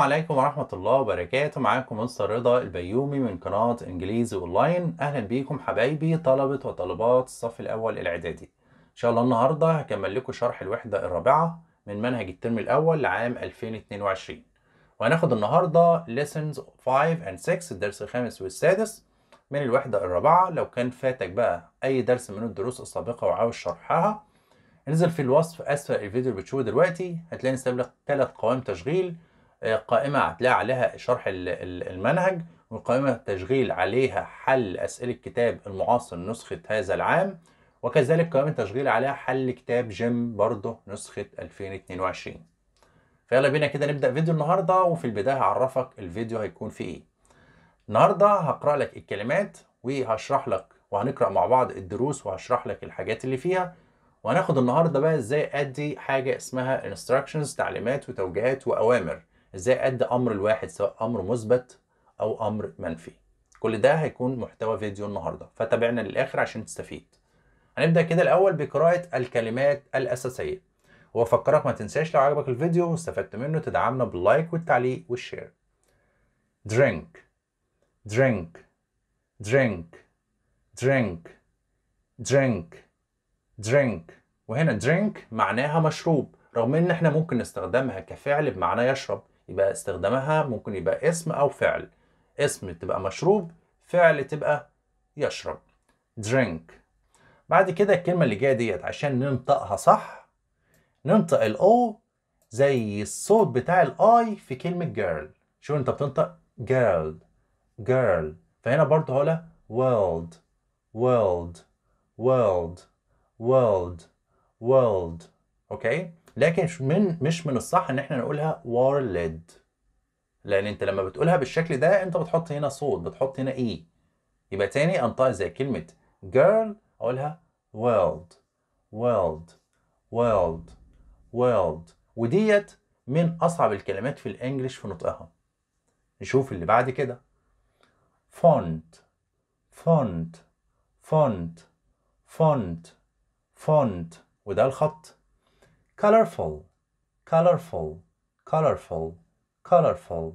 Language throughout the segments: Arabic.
عليكم ورحمة الله وبركاته معاكم مستر رضا البيومي من قناة انجليزي اونلاين اهلا بيكم حبايبي طلبة وطالبات الصف الاول الاعدادي ان شاء الله النهاردة هكمل لكم شرح الوحدة الرابعة من منهج الترم الاول لعام 2022 وهناخد النهاردة lessons 5 and 6 الدرس الخامس والسادس من الوحدة الرابعة لو كان فاتك بقى اي درس من الدروس السابقة وعاوز شرحها انزل في الوصف اسفل الفيديو اللي بتشوفه دلوقتي هتلاقي نستبلغ ثلاث قوائم تشغيل قائمة هتلاقي عليها شرح المنهج وقائمة تشغيل عليها حل أسئلة كتاب المعاصر نسخة هذا العام وكذلك قائمة تشغيل عليها حل كتاب جيم برضه نسخة 2022 فيلا بينا كده نبدأ فيديو النهاردة وفي البداية هعرفك الفيديو هيكون فيه ايه النهاردة هقرأ لك الكلمات وهشرح لك وهنقرأ مع بعض الدروس وهشرح لك الحاجات اللي فيها وهناخد النهاردة بقى ازاي ادي حاجة اسمها instructions تعليمات وتوجيهات وأوامر ازاي ادي امر الواحد سواء امر مثبت او امر منفي كل ده هيكون محتوى فيديو النهارده فتابعنا للاخر عشان تستفيد هنبدا كده الاول بقراءه الكلمات الاساسيه وافكرك ما تنساش لو عجبك الفيديو واستفدت منه تدعمنا باللايك والتعليق والشير drink drink drink drink drink drink وهنا drink معناها مشروب رغم ان احنا ممكن نستخدمها كفعل بمعنى يشرب يبقى استخدامها ممكن يبقى اسم أو فعل اسم تبقى مشروب فعل تبقى يشرب drink بعد كده الكلمة اللي جاية ديت عشان ننطقها صح ننطق الأو زي الصوت بتاع الآي في كلمة girl شوف أنت بتنطق girl girl فهنا برضه هقولها world world world world world اوكي لكن من مش من الصح ان احنا نقولها وارلد لان انت لما بتقولها بالشكل ده انت بتحط هنا صوت بتحط هنا اي يبقى تاني انطق زي كلمه girl اقولها world world world world وديت من اصعب الكلمات في الانجليش في نطقها نشوف اللي بعد كده font font font font font وده الخط colorful colorful colorful colorful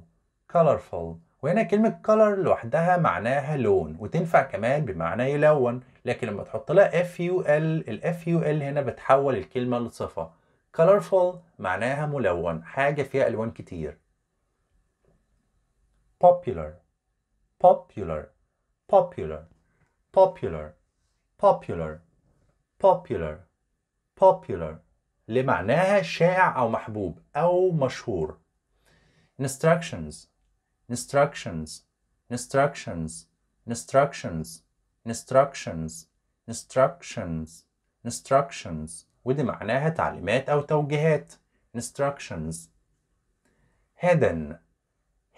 colorful وهنا كلمة color لوحدها معناها لون وتنفع كمان بمعنى يلون لكن لما تحط لها f u l ال f u l هنا بتحول الكلمة لصفة colorful معناها ملون حاجة فيها ألوان كتير popular popular popular popular popular popular popular popular لمعناها شائع أو محبوب أو مشهور instructions instructions instructions instructions instructions instructions instructions ودي معناها تعليمات أو توجيهات instructions hidden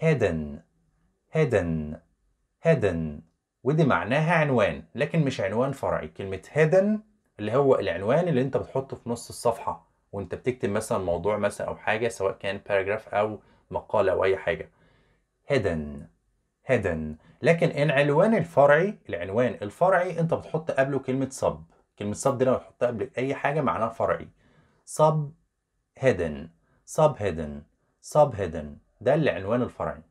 hidden hidden hidden ودي معناها عنوان لكن مش عنوان فرعي كلمة hidden اللي هو العنوان اللي انت بتحطه في نص الصفحه وانت بتكتب مثلا موضوع مثلا او حاجه سواء كان باراجراف او مقاله او اي حاجه هيدن هيدن لكن العنوان الفرعي العنوان الفرعي انت بتحط قبله كلمه سب كلمه سب دي لما تحطها قبل اي حاجه معناها فرعي سب هيدن سب هيدن سب هيدن ده العنوان الفرعي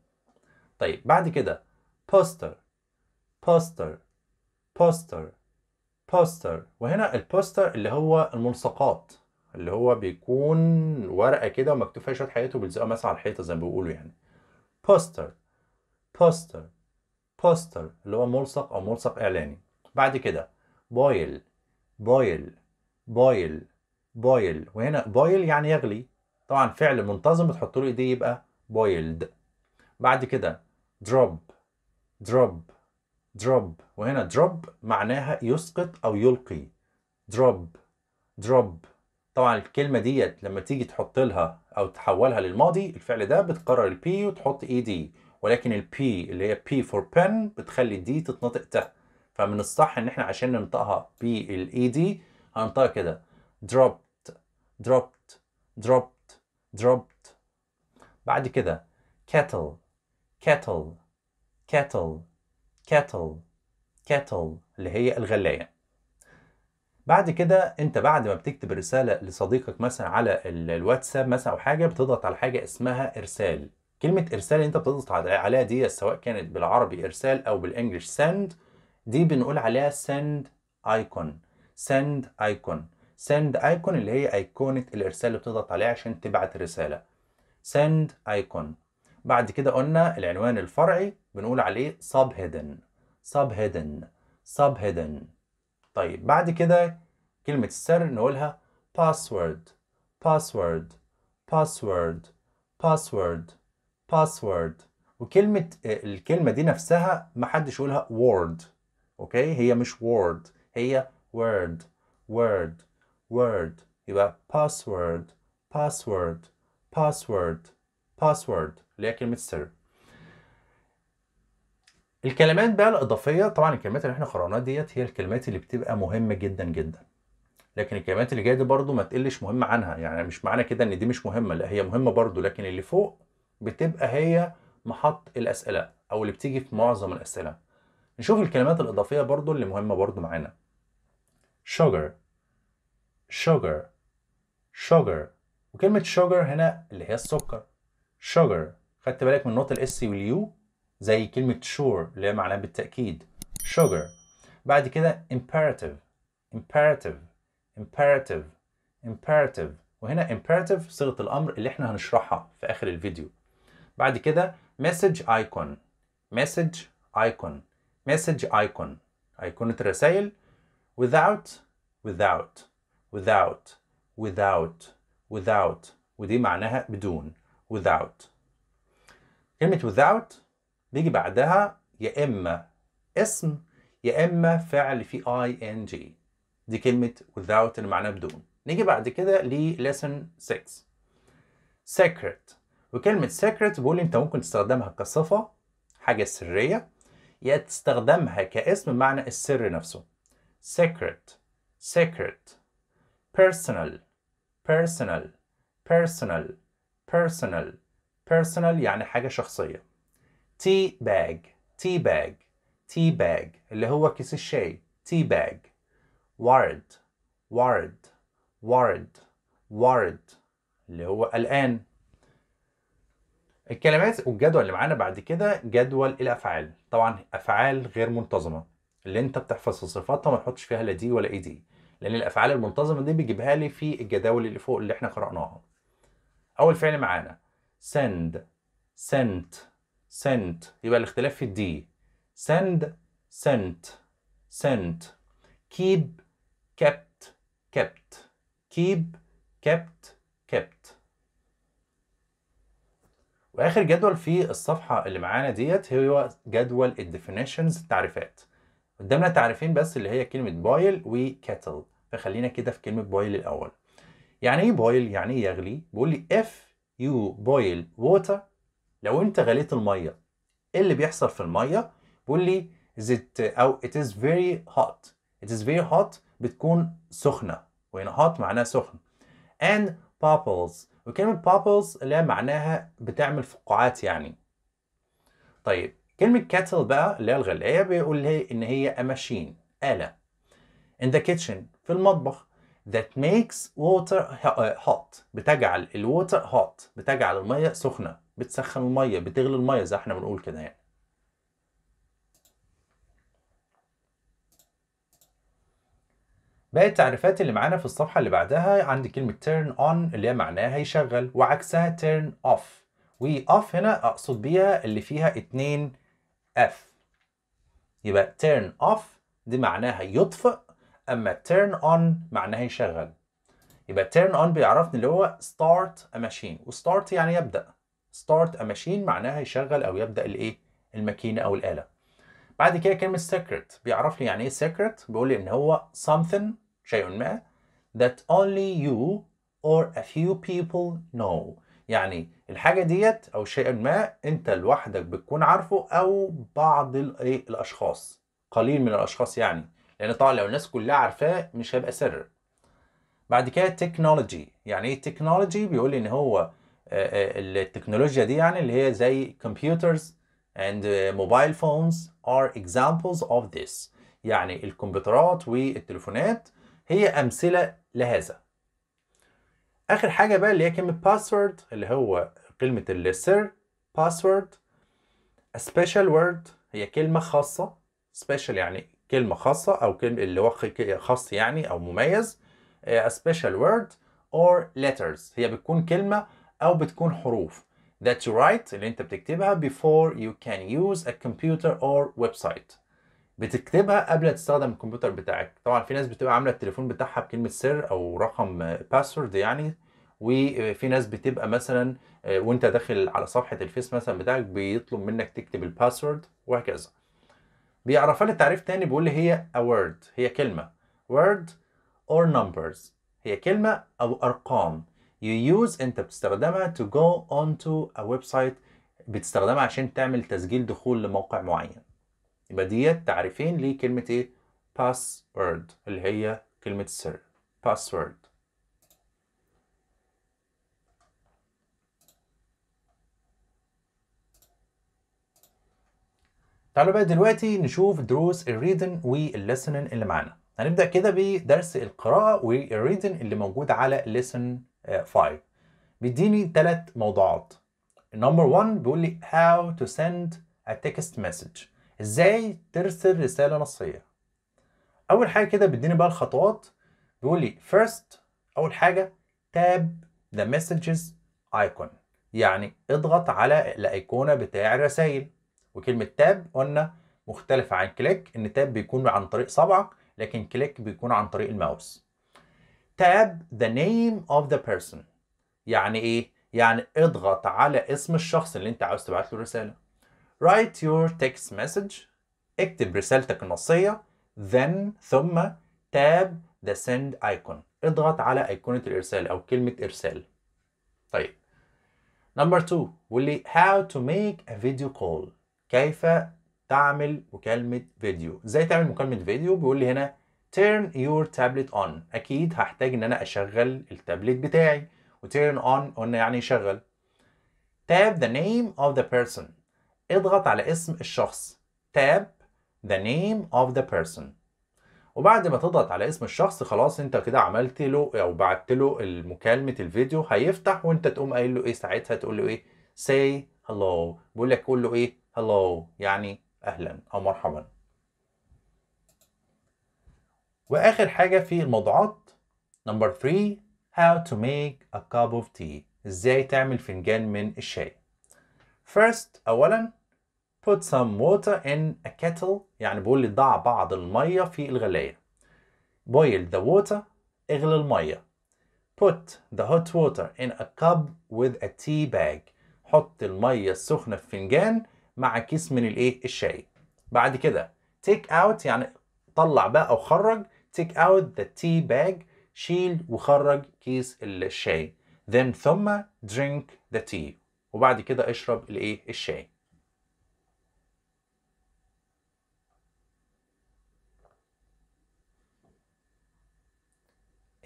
طيب بعد كده بوستر بوستر بوستر بوستر وهنا البوستر اللي هو الملصقات اللي هو بيكون ورقه كده ومكتوب فيها شويه حياته وبيلزقها مثلا على الحيطه زي ما بيقولوا يعني بوستر بوستر بوستر اللي هو ملصق او ملصق اعلاني بعد كده بويل بويل بويل بويل وهنا بويل يعني يغلي طبعا فعل منتظم بتحط له ايديه يبقى بويلد بعد كده دروب دروب drop وهنا drop معناها يسقط أو يلقي drop drop طبعا الكلمة ديت لما تيجي تحط لها أو تحولها للماضي الفعل ده بتقرر ال P وتحط اي e دي ولكن P اللي هي P for pen بتخلي D تتنطق ت فمن الصح ان احنا عشان ننطقها بي e دي هننطقها كده dropped dropped dropped dropped بعد كده cattle cattle cattle كاتل كاتل اللي هي الغلاية بعد كده انت بعد ما بتكتب رسالة لصديقك مثلا على الواتساب مثلا او حاجة بتضغط على حاجة اسمها ارسال كلمة ارسال انت بتضغط عليها دي سواء كانت بالعربي ارسال او بالانجلش سند دي بنقول عليها سند ايكون سند ايكون سند ايكون اللي هي ايقونة الارسال اللي بتضغط عليها عشان تبعت رسالة سند ايكون بعد كده قلنا العنوان الفرعي بنقول عليه sub hidden sub hidden sub hidden طيب بعد كده كلمة السر نقولها password password password password password وكلمة الكلمة دي نفسها محدش يقولها word اوكي هي مش word هي word word word يبقى password password password password اللي هي كلمة السر الكلمات بقى الاضافيه طبعا الكلمات اللي احنا قرأناها ديت هي الكلمات اللي بتبقى مهمه جدا جدا لكن الكلمات اللي جايه دي برضو ما تقلش مهمه عنها يعني مش معنى كده ان دي مش مهمه لا هي مهمه برضو لكن اللي فوق بتبقى هي محط الاسئله او اللي بتيجي في معظم الاسئله نشوف الكلمات الاضافيه برضو اللي مهمه برضو معانا sugar sugar sugar وكلمه sugar هنا اللي هي السكر sugar خدت بالك من نقطه الاس واليو زي كلمة sure اللي هي معناها بالتأكيد sugar بعد كده imperative imperative imperative imperative وهنا imperative صيغة الأمر اللي احنا هنشرحها في آخر الفيديو بعد كده message icon message icon message icon أيقونة الرسائل without without without without without ودي معناها بدون without كلمة without بيجي بعدها يا إما اسم يا إما فعل في ing دي كلمة without اللي معناها بدون نيجي بعد كده ل lesson 6 secret وكلمة secret بقول أنت ممكن تستخدمها كصفة حاجة سرية يا تستخدمها كاسم بمعنى السر نفسه secret secret personal personal personal personal personal يعني حاجة شخصية تي باج تي باج تي باج اللي هو كيس الشاي تي باج ورد ورد ورد ورد اللي هو الآن الكلمات والجدول اللي معانا بعد كده جدول الأفعال طبعا أفعال غير منتظمة اللي أنت بتحفظ صفاتها ما تحطش فيها لا دي ولا اي دي لأن الأفعال المنتظمة دي بيجيبها لي في الجداول اللي فوق اللي احنا قرأناها أول فعل معانا send sent سنت يبقى الاختلاف في الدي سند سنت سنت كيب كبت كبت كيب كبت كبت واخر جدول في الصفحه اللي معانا ديت هو جدول الديفينيشنز التعريفات قدامنا تعريفين بس اللي هي كلمه بويل وكاتل فخلينا كده في كلمه بويل الاول يعني ايه بويل يعني ايه يغلي بيقول لي اف يو بايل ووتر لو انت غليت الميه ايه اللي بيحصل في الميه بيقول لي is it او it is very hot it is very hot بتكون سخنه وهنا hot معناها سخن and bubbles وكلمه bubbles اللي معناها بتعمل فقاعات يعني طيب كلمه كاتل بقى اللي هي الغلايه بيقول لي ان هي a machine آلة in the kitchen في المطبخ that makes water uh, hot بتجعل الووتر hot بتجعل المية سخنة بتسخن المية بتغلي المية زي احنا بنقول كده يعني باقي التعريفات اللي معانا في الصفحة اللي بعدها عندي كلمة turn on اللي هي معناها يشغل وعكسها turn off off هنا أقصد بيها اللي فيها اتنين F يبقى turn off دي معناها يطفئ اما turn on معناها يشغل يبقى turn on بيعرفني اللي هو start a machine وstart يعني يبدا start a machine معناها يشغل او يبدا الايه الماكينه او الاله بعد كده كلمه secret بيعرف لي يعني ايه secret بيقول لي ان هو something شيء ما that only you or a few people know يعني الحاجه ديت او شيء ما انت لوحدك بتكون عارفه او بعض الايه الاشخاص قليل من الاشخاص يعني لان طبعا لو الناس كلها عارفاه مش هيبقى سر بعد كده تكنولوجي يعني ايه تكنولوجي بيقول ان هو آه، آه، التكنولوجيا دي يعني اللي هي زي كمبيوترز اند موبايل فونز ار اكزامبلز اوف ذيس. يعني الكمبيوترات والتليفونات هي امثله لهذا اخر حاجه بقى اللي هي كلمه باسورد اللي هو كلمه السر باسورد سبيشال وورد هي كلمه خاصه سبيشال يعني كلمة خاصة أو كلمة اللي هو خاص يعني أو مميز آه، a special word or letters هي بتكون كلمة أو بتكون حروف that you write اللي أنت بتكتبها before you can use a computer or website بتكتبها قبل تستخدم الكمبيوتر بتاعك طبعا في ناس بتبقى عاملة التليفون بتاعها بكلمة سر أو رقم باسورد آه، يعني وفي آه، ناس بتبقى مثلا وانت داخل على صفحة الفيس مثلا بتاعك بيطلب منك تكتب الباسورد وهكذا بيعرفها لي تعريف تاني بيقول لي هي a word هي كلمة word or numbers هي كلمة أو أرقام you use أنت بتستخدمها to go onto a website بتستخدمها عشان تعمل تسجيل دخول لموقع معين يبقى ديت تعريفين لكلمة إيه password اللي هي كلمة السر password تعالوا بقى دلوقتي نشوف دروس الريدن والليسنن اللي معانا هنبدا كده بدرس القراءه والريدن اللي موجود على ليسن 5 آه، بيديني ثلاث موضوعات نمبر 1 بيقول لي how to send a text message ازاي ترسل رساله نصيه اول حاجه كده بيديني بقى الخطوات بيقول لي first اول حاجه tab the messages icon يعني اضغط على الايقونه بتاع الرسائل وكلمه تاب قلنا مختلفه عن كليك ان تاب بيكون عن طريق صبعك لكن كليك بيكون عن طريق الماوس تاب the name of the person يعني ايه يعني اضغط على اسم الشخص اللي انت عاوز تبعت له رساله write your text message اكتب رسالتك النصيه then ثم tab the send icon اضغط على ايقونه الارسال او كلمه ارسال طيب نمبر 2 واللي how to make a video call كيف تعمل مكالمة فيديو ازاي تعمل مكالمة فيديو بيقول لي هنا turn your tablet on اكيد هحتاج ان انا اشغل التابلت بتاعي turn on قلنا يعني شغل tap the name of the person اضغط على اسم الشخص tap the name of the person وبعد ما تضغط على اسم الشخص خلاص انت كده عملت له او بعت له مكالمه الفيديو هيفتح وانت تقوم قايل له ايه ساعتها تقول له ايه say hello بيقول لك قول له ايه hello يعني أهلا أو مرحبا وآخر حاجة في الموضوعات number 3 how to make a cup of tea إزاي تعمل فنجان من الشاي first أولا put some water in a kettle يعني بقول لي ضع بعض المية في الغلاية boil the water اغلي المية put the hot water in a cup with a tea bag حط المية السخنة في فنجان مع كيس من الايه الشاي بعد كده تيك اوت يعني طلع بقى وخرج take تيك اوت ذا تي باج شيل وخرج كيس الشاي then ثم drink the tea وبعد كده اشرب الايه الشاي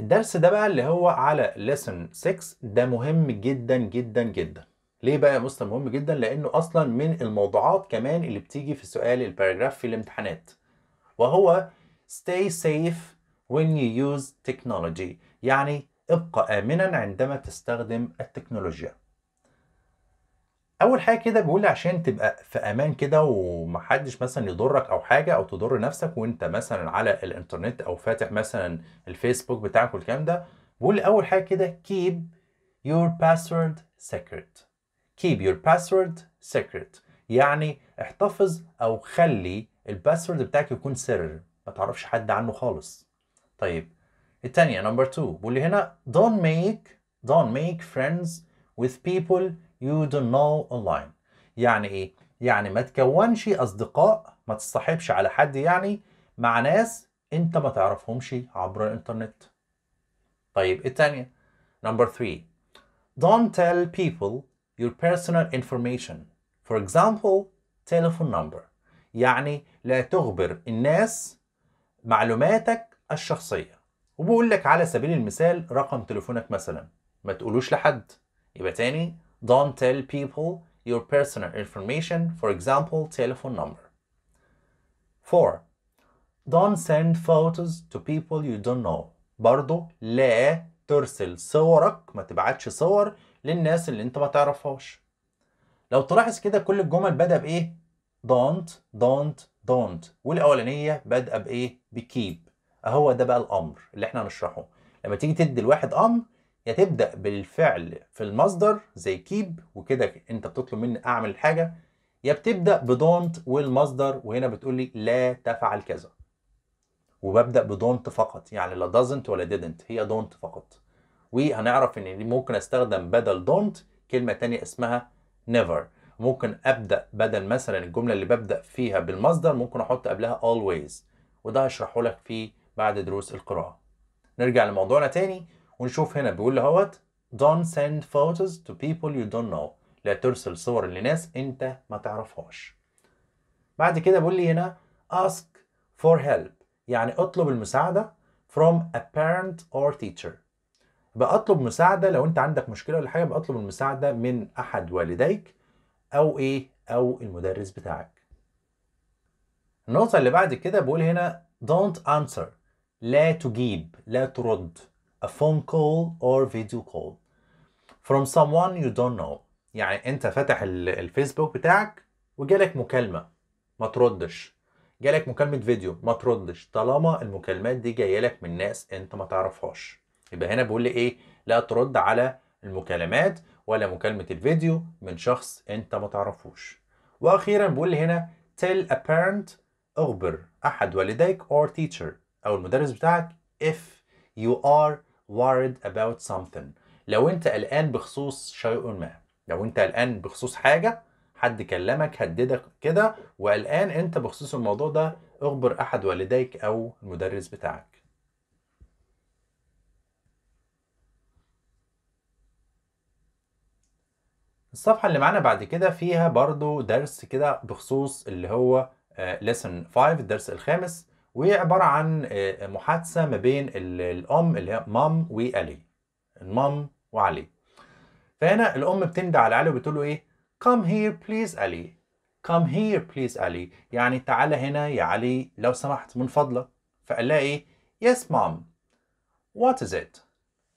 الدرس ده بقى اللي هو على lesson 6 ده مهم جدا جدا جدا ليه بقى يا مستر مهم جدا لانه اصلا من الموضوعات كمان اللي بتيجي في سؤال الباراجراف في الامتحانات وهو stay safe when you use technology يعني ابقى امنا عندما تستخدم التكنولوجيا اول حاجه كده بيقول عشان تبقى في امان كده ومحدش مثلا يضرك او حاجه او تضر نفسك وانت مثلا على الانترنت او فاتح مثلا الفيسبوك بتاعك والكلام ده بيقول اول حاجه كده keep your password secret keep your password secret يعني احتفظ او خلي الباسورد بتاعك يكون سر ما تعرفش حد عنه خالص طيب الثانية نمبر 2 واللي هنا don't make don't make friends with people you don't know online يعني ايه يعني ما تكونش اصدقاء ما تصاحبش على حد يعني مع ناس انت ما تعرفهمش عبر الانترنت طيب الثانية نمبر 3 don't tell people your personal information for example telephone number يعني لا تخبر الناس معلوماتك الشخصية وبقول لك على سبيل المثال رقم تليفونك مثلا ما تقولوش لحد يبقى تاني don't tell people your personal information for example telephone number 4 don't send photos to people you don't know برضو لا ترسل صورك ما تبعتش صور للناس اللي انت ما تعرفهاش لو تلاحظ كده كل الجمل بدأ بإيه؟ don't don't don't والأولانية بادئة بإيه؟ بكيب أهو ده بقى الأمر اللي احنا هنشرحه لما تيجي تدي لواحد أمر يا تبدأ بالفعل في المصدر زي كيب وكده انت بتطلب مني أعمل حاجة يا بتبدأ بدونت والمصدر وهنا بتقول لي لا تفعل كذا وببدأ بدونت فقط يعني لا doesn't ولا didn't هي don't فقط وهنعرف ان ممكن استخدم بدل don't كلمه تانية اسمها never ممكن ابدا بدل مثلا الجمله اللي ببدا فيها بالمصدر ممكن احط قبلها always وده هشرحه لك في بعد دروس القراءه نرجع لموضوعنا تاني ونشوف هنا بيقول اهوت don't send photos to people you don't know لا ترسل صور لناس انت ما تعرفهاش بعد كده بيقول لي هنا ask for help يعني اطلب المساعده from a parent or teacher بأطلب مساعدة لو أنت عندك مشكلة ولا حاجة بأطلب المساعدة من أحد والديك أو إيه أو المدرس بتاعك النقطة اللي بعد كده بقول هنا don't answer لا تجيب لا ترد a phone call or video call from someone you don't know يعني انت فاتح الفيسبوك بتاعك وجالك مكالمه ما تردش جالك مكالمه فيديو ما تردش طالما المكالمات دي جايه لك من ناس انت ما تعرفهاش يبقى هنا بيقول لي ايه لا ترد على المكالمات ولا مكالمه الفيديو من شخص انت ما تعرفوش واخيرا بيقول لي هنا tell a parent اخبر احد والديك or teacher او المدرس بتاعك if you are worried about something لو انت قلقان بخصوص شيء ما لو انت قلقان بخصوص حاجه حد كلمك هددك كده وقلقان انت بخصوص الموضوع ده اخبر احد والديك او المدرس بتاعك الصفحة اللي معانا بعد كده فيها برضو درس كده بخصوص اللي هو آه، lesson 5 الدرس الخامس وعبارة عن آه، محادثة ما بين الأم اللي هي مام وعلي المام وعلي فهنا الأم بتندى على علي وبتقول له إيه come here please علي come here please علي يعني تعالى هنا يا علي لو سمحت من فضلك فقال لها إيه yes mom what is it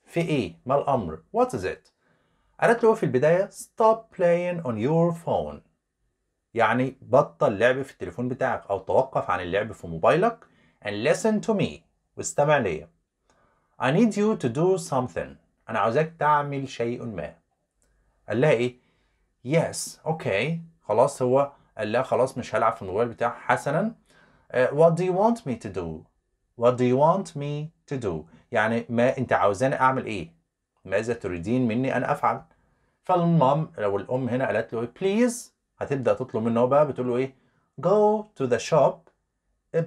في إيه ما الأمر what is it قالت له في البداية stop playing on your phone يعني بطل لعب في التليفون بتاعك أو توقف عن اللعب في موبايلك and listen to me واستمع ليا I need you to do something أنا عاوزاك تعمل شيء ما قال لها إيه yes okay خلاص هو قال لها خلاص مش هلعب في الموبايل بتاعك حسنا uh, what do you want me to do what do you want me to do يعني ما أنت عاوزاني أعمل إيه ماذا تريدين مني أن أفعل؟ فالمام لو الأم هنا قالت له بليز هتبدأ تطلب منه بقى بتقول له إيه؟ go to the shop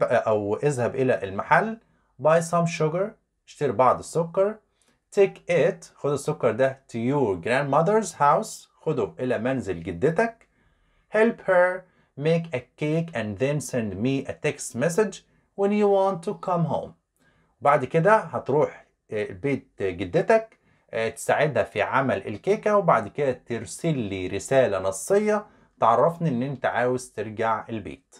أو اذهب إلى المحل باي some sugar اشتري بعض السكر تيك ات خد السكر ده to your grandmother's house خده إلى منزل جدتك help her make a cake and then send me a text message when you want to come home بعد كده هتروح آه، بيت جدتك آه، تساعدها في عمل الكيكة وبعد كده ترسل لي رسالة نصية تعرفني ان انت عاوز ترجع البيت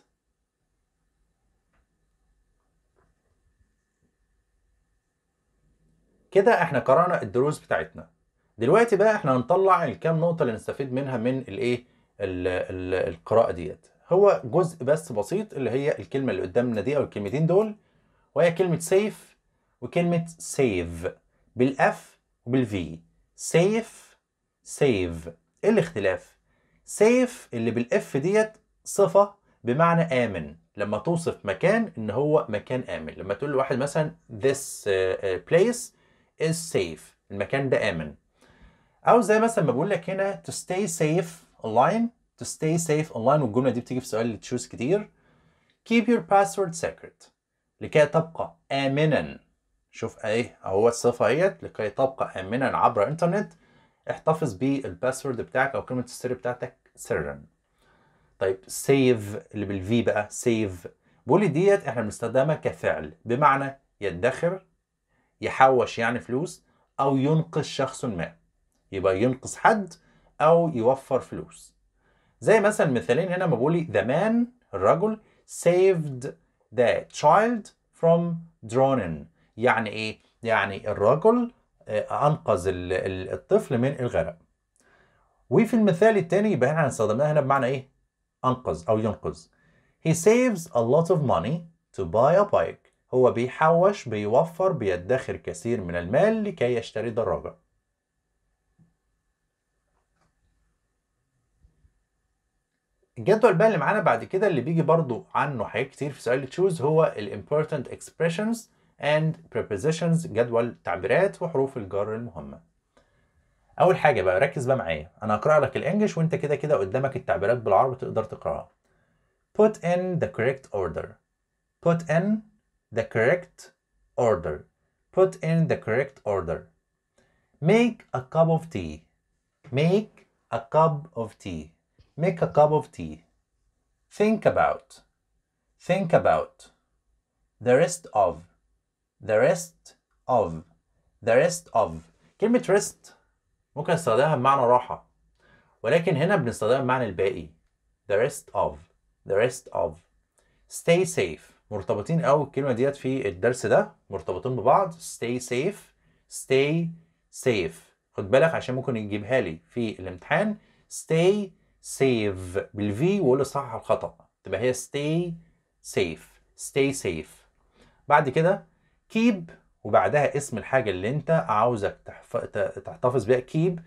كده احنا قرأنا الدروس بتاعتنا دلوقتي بقى احنا هنطلع الكام نقطة اللي نستفيد منها من الايه القراءة ديت هو جزء بس بسيط اللي هي الكلمة اللي قدامنا دي او الكلمتين دول وهي كلمة سيف وكلمة سيف بالاف وبالفي سيف سيف ايه الاختلاف سيف اللي بالاف ديت صفه بمعنى امن لما توصف مكان ان هو مكان امن لما تقول لواحد مثلا this آه، آه، place is safe المكان ده امن او زي مثلا ما بقول لك هنا to stay safe online to stay safe online والجمله دي بتيجي في سؤال تشوز كتير keep your password secret لكي تبقى امنا شوف ايه اهو الصفه اهيت لكي تبقى امنا عبر الانترنت احتفظ بالباسورد بتاعك او كلمه السر بتاعتك سرا طيب سيف اللي بالفي بقى سيف بيقول ديت احنا بنستخدمها كفعل بمعنى يدخر يحوش يعني فلوس او ينقذ شخص ما يبقى ينقذ حد او يوفر فلوس زي مثلا مثالين هنا ما بقول the man الرجل saved the child from drowning يعني ايه يعني الرجل آه، انقذ الطفل من الغرق وفي المثال الثاني يبقى احنا استخدمناها هنا بمعنى ايه انقذ او ينقذ he saves a lot of money to buy a bike هو بيحوش بيوفر بيدخر كثير من المال لكي يشتري دراجة الجدول بقى اللي معانا بعد كده اللي بيجي برضو عنه حاجات كتير في سؤال تشوز هو الامبورتنت important expressions and prepositions جدول تعبيرات وحروف الجر المهمة أول حاجة بقى ركز بقى معايا أنا هقرأ لك الإنجليش وأنت كده كده قدامك التعبيرات بالعربي تقدر تقرأها put in the correct order put in the correct order put in the correct order make a cup of tea make a cup of tea make a cup of tea think about think about the rest of the rest of the rest of كلمة rest ممكن نستخدمها بمعنى راحة ولكن هنا بنستخدمها بمعنى الباقي the rest of the rest of stay safe مرتبطين قوي الكلمة ديت في الدرس ده مرتبطين ببعض stay safe stay safe خد بالك عشان ممكن يجيبها لي في الامتحان stay safe بالفي وقول صح الخطأ تبقى هي stay safe stay safe بعد كده كيب وبعدها اسم الحاجه اللي انت عاوزك تحتفظ بيها كيب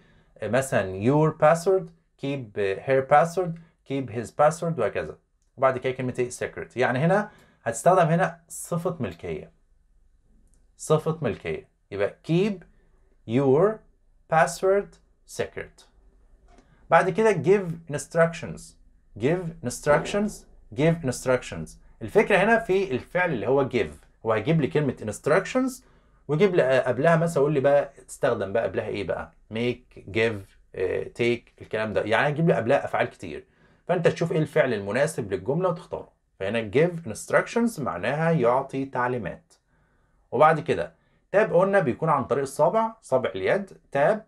مثلا يور باسورد كيب هير باسورد كيب هيز باسورد وهكذا وبعد كده كلمه ايه سيكريت يعني هنا هتستخدم هنا صفه ملكيه صفه ملكيه يبقى كيب يور باسورد سيكريت بعد كده give instructions give instructions give instructions الفكره هنا في الفعل اللي هو give هو هيجيب لي كلمه instructions ويجيب لي آه، قبلها مثلا يقول لي بقى استخدم بقى قبلها ايه بقى ميك جيف تيك الكلام ده يعني هيجيب لي قبلها افعال كتير فانت تشوف ايه الفعل المناسب للجمله وتختاره فهنا give instructions معناها يعطي تعليمات وبعد كده تاب قلنا بيكون عن طريق الصابع صابع اليد تاب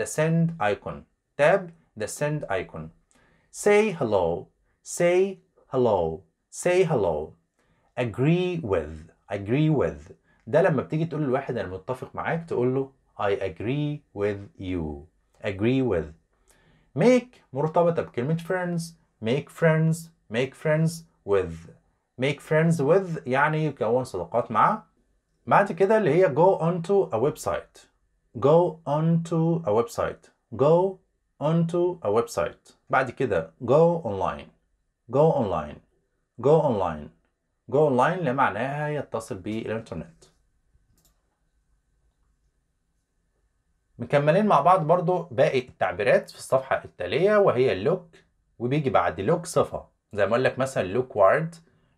the send icon تاب the send icon say hello say hello say hello agree with agree with ده لما بتيجي تقول لواحد انا متفق معاك تقول له I agree with you agree with make مرتبطة بكلمة friends make friends make friends with make friends with يعني يكون صداقات مع بعد كده اللي هي go onto a website go onto a website go onto a website بعد كده go online go online go online جو اونلاين اللي معناها يتصل بالانترنت مكملين مع بعض برضو باقي التعبيرات في الصفحة التالية وهي لوك وبيجي بعد لوك صفة زي ما اقول لك مثلا لوك وارد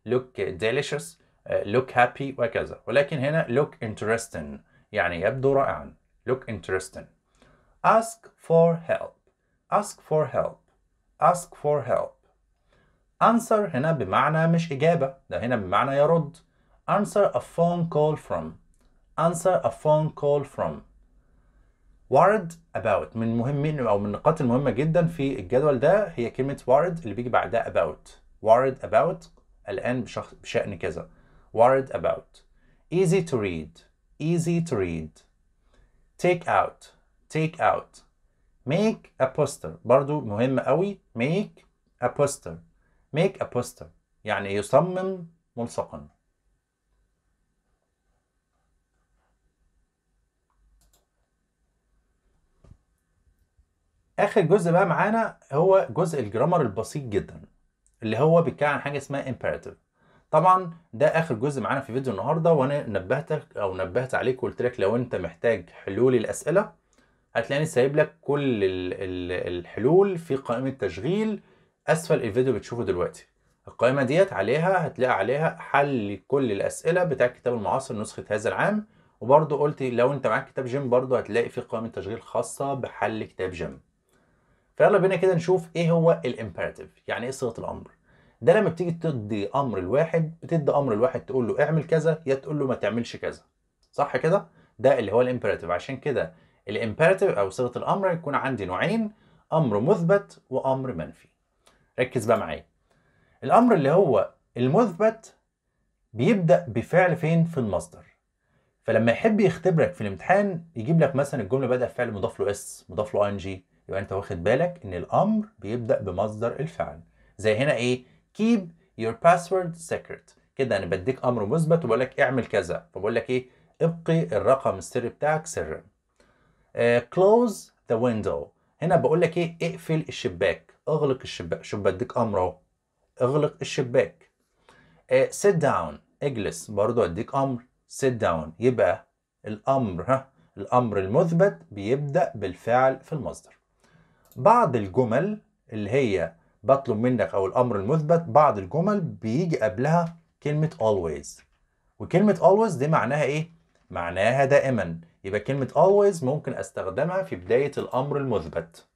لوك ديليشس لوك هابي وهكذا ولكن هنا لوك انترستن يعني يبدو رائعا لوك انترستن ask for help ask for help ask for help answer هنا بمعنى مش إجابة ده هنا بمعنى يرد answer a phone call from answer a phone call from وارد about من مهمين أو من النقاط المهمة جدا في الجدول ده هي كلمة وارد اللي بيجي بعدها about وارد about الآن بشخ... بشأن كذا worried about easy to read easy to read take out take out make a poster برضو مهم قوي make a poster make a poster يعني يصمم ملصقا اخر جزء بقى معانا هو جزء الجرامر البسيط جدا اللي هو بيتكلم عن حاجه اسمها imperative طبعا ده اخر جزء معانا في فيديو النهارده وانا نبهتك او نبهت عليك وقلت لك لو انت محتاج حلول الاسئله هتلاقيني سايب لك كل الحلول في قائمه تشغيل اسفل الفيديو اللي بتشوفه دلوقتي القائمه ديت عليها هتلاقي عليها حل لكل الاسئله بتاع الكتاب المعاصر نسخه هذا العام وبرضه قلت لو انت معاك كتاب جيم برضه هتلاقي في قائمه تشغيل خاصه بحل كتاب جيم فيلا بينا كده نشوف ايه هو الامبيراتيف يعني ايه صيغه الامر ده لما بتيجي تدي امر لواحد بتدي امر لواحد تقول له اعمل كذا يا تقول له ما تعملش كذا صح كده ده اللي هو الامبيراتيف عشان كده الامبيراتيف او صيغه الامر يكون عندي نوعين امر مثبت وامر منفي ركز بقى معايا الامر اللي هو المثبت بيبدا بفعل فين في المصدر فلما يحب يختبرك في الامتحان يجيب لك مثلا الجمله بدا بفعل مضاف له اس مضاف له ان جي يبقى انت واخد بالك ان الامر بيبدا بمصدر الفعل زي هنا ايه keep your password secret كده انا بديك امر مثبت وبقول لك اعمل كذا فبقول لك ايه ابقي الرقم السري بتاعك سرا uh, close the window هنا بقول لك ايه اقفل الشباك اغلق الشباك شوف بديك امر اهو اغلق الشباك سيت آه، داون اجلس برضو اديك امر سيت داون يبقى الامر ها الامر المثبت بيبدا بالفعل في المصدر بعض الجمل اللي هي بطلب منك او الامر المثبت بعض الجمل بيجي قبلها كلمه always وكلمه always دي معناها ايه معناها دائما يبقى كلمة always ممكن استخدمها في بداية الأمر المثبت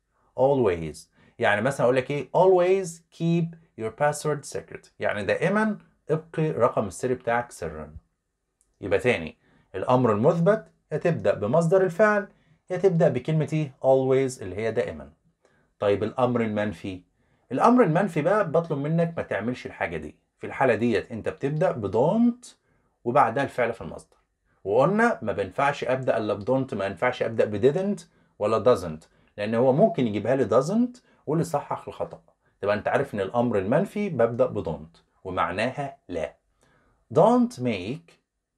always يعني مثلا أقول لك إيه always keep your password secret يعني دائما ابقي رقم السري بتاعك سرا يبقى تاني الأمر المثبت يا تبدأ بمصدر الفعل يا تبدأ بكلمة إيه always اللي هي دائما طيب الأمر المنفي الأمر المنفي بقى بطلب منك ما تعملش الحاجة دي في الحالة ديت أنت بتبدأ don't وبعدها الفعل في المصدر وقلنا ما بينفعش ابدا الا بدونت ما ينفعش ابدا بديدنت ولا دازنت لان هو ممكن يجيبها لي دازنت واللي صحح الخطا تبقى انت عارف ان الامر المنفي ببدا بدونت ومعناها لا don't make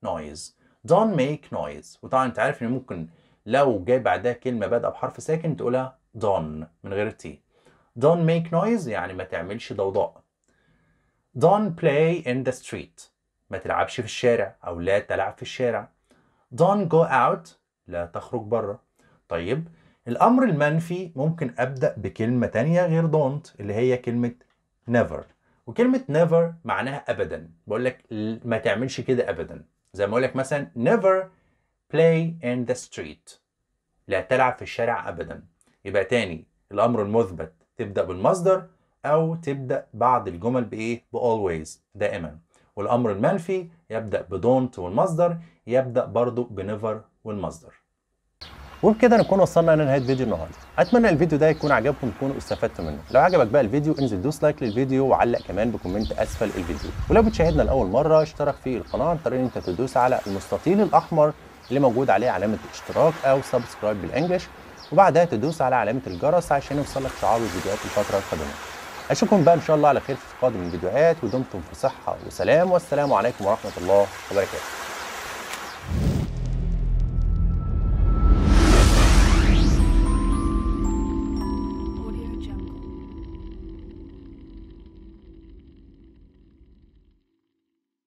noise don't make noise وطبعا انت عارف ان ممكن لو جاي بعدها كلمه بادئه بحرف ساكن تقولها don من غير تي don't make noise يعني ما تعملش ضوضاء don't play in the street ما تلعبش في الشارع او لا تلعب في الشارع don't go out لا تخرج بره طيب الأمر المنفي ممكن أبدأ بكلمة تانية غير don't اللي هي كلمة never وكلمة never معناها أبدا بقول لك ما تعملش كده أبدا زي ما أقول لك مثلا never play in the street لا تلعب في الشارع أبدا يبقى تاني الأمر المثبت تبدأ بالمصدر أو تبدأ بعض الجمل بإيه؟ ب always دائما والأمر المنفي يبدأ بدونت والمصدر يبدأ برضو بنيفر والمصدر وبكده نكون وصلنا لنهايه فيديو النهارده اتمنى الفيديو ده يكون عجبكم تكونوا استفدتوا منه لو عجبك بقى الفيديو انزل دوس لايك للفيديو وعلق كمان بكومنت اسفل الفيديو ولو بتشاهدنا لاول مره اشترك في القناه عن طريق ان انت تدوس على المستطيل الاحمر اللي موجود عليه علامه اشتراك او سبسكرايب بالانجلش وبعدها تدوس على علامه الجرس عشان يوصلك شعار الفيديوهات الفتره القادمه اشوفكم بقى ان شاء الله على خير في قادم الفيديوهات ودمتم في صحه وسلام والسلام عليكم ورحمه الله وبركاته